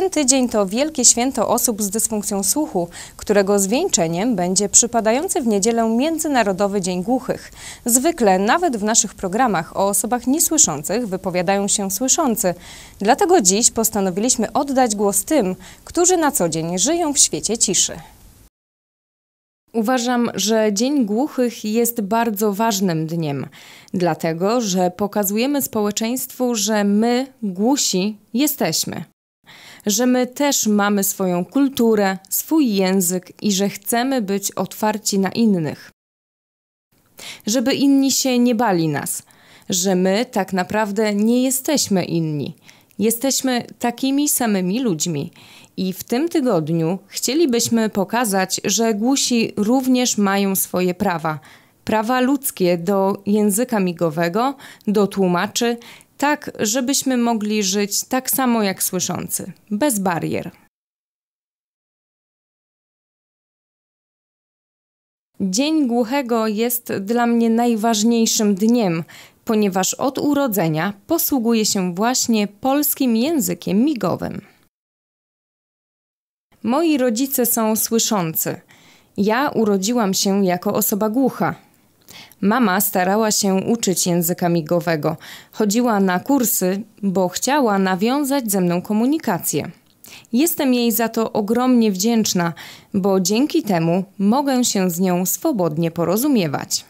Ten tydzień to wielkie święto osób z dysfunkcją słuchu, którego zwieńczeniem będzie przypadający w niedzielę Międzynarodowy Dzień Głuchych. Zwykle nawet w naszych programach o osobach niesłyszących wypowiadają się słyszący. Dlatego dziś postanowiliśmy oddać głos tym, którzy na co dzień żyją w świecie ciszy. Uważam, że Dzień Głuchych jest bardzo ważnym dniem, dlatego że pokazujemy społeczeństwu, że my, głusi, jesteśmy że my też mamy swoją kulturę, swój język i że chcemy być otwarci na innych. Żeby inni się nie bali nas, że my tak naprawdę nie jesteśmy inni. Jesteśmy takimi samymi ludźmi. I w tym tygodniu chcielibyśmy pokazać, że głusi również mają swoje prawa. Prawa ludzkie do języka migowego, do tłumaczy, tak żebyśmy mogli żyć tak samo jak słyszący, bez barier. Dzień Głuchego jest dla mnie najważniejszym dniem, ponieważ od urodzenia posługuje się właśnie polskim językiem migowym. Moi rodzice są słyszący. Ja urodziłam się jako osoba głucha. Mama starała się uczyć języka migowego. Chodziła na kursy, bo chciała nawiązać ze mną komunikację. Jestem jej za to ogromnie wdzięczna, bo dzięki temu mogę się z nią swobodnie porozumiewać.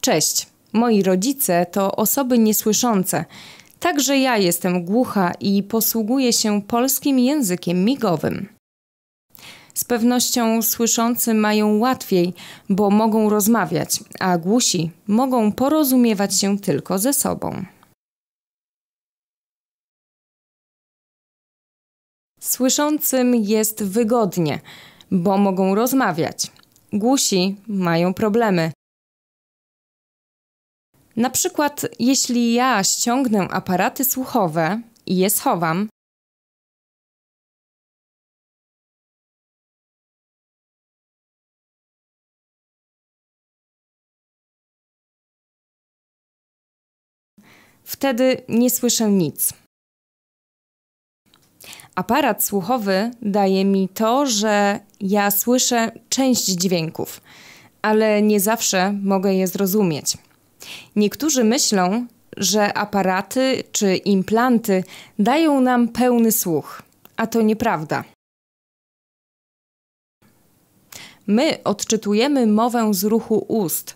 Cześć. Moi rodzice to osoby niesłyszące. Także ja jestem głucha i posługuję się polskim językiem migowym. Z pewnością słyszący mają łatwiej, bo mogą rozmawiać, a głusi mogą porozumiewać się tylko ze sobą. Słyszącym jest wygodnie, bo mogą rozmawiać. Głusi mają problemy. Na przykład, jeśli ja ściągnę aparaty słuchowe i je schowam, Wtedy nie słyszę nic. Aparat słuchowy daje mi to, że ja słyszę część dźwięków, ale nie zawsze mogę je zrozumieć. Niektórzy myślą, że aparaty czy implanty dają nam pełny słuch, a to nieprawda. My odczytujemy mowę z ruchu ust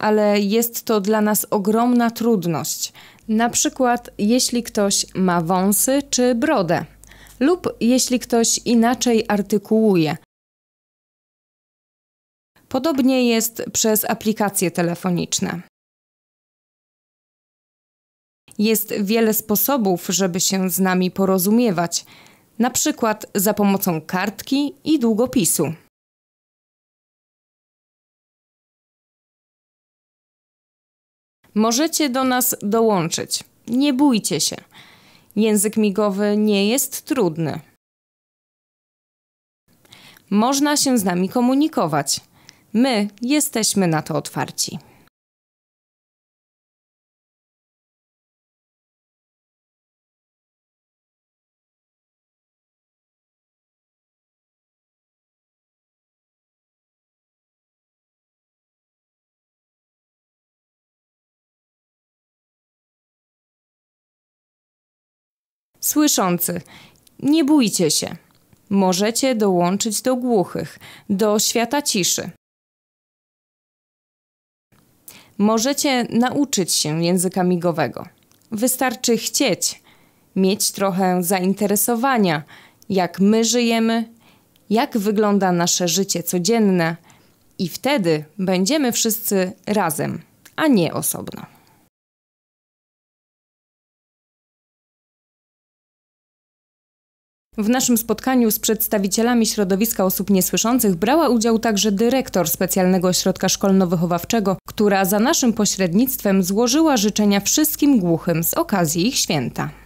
ale jest to dla nas ogromna trudność. Na przykład, jeśli ktoś ma wąsy czy brodę, lub jeśli ktoś inaczej artykułuje. Podobnie jest przez aplikacje telefoniczne. Jest wiele sposobów, żeby się z nami porozumiewać, na przykład za pomocą kartki i długopisu. Możecie do nas dołączyć. Nie bójcie się. Język migowy nie jest trudny. Można się z nami komunikować. My jesteśmy na to otwarci. Słyszący, nie bójcie się. Możecie dołączyć do głuchych, do świata ciszy. Możecie nauczyć się języka migowego. Wystarczy chcieć, mieć trochę zainteresowania, jak my żyjemy, jak wygląda nasze życie codzienne, i wtedy będziemy wszyscy razem, a nie osobno. W naszym spotkaniu z przedstawicielami środowiska osób niesłyszących brała udział także dyrektor specjalnego ośrodka szkolno-wychowawczego, która za naszym pośrednictwem złożyła życzenia wszystkim głuchym z okazji ich święta.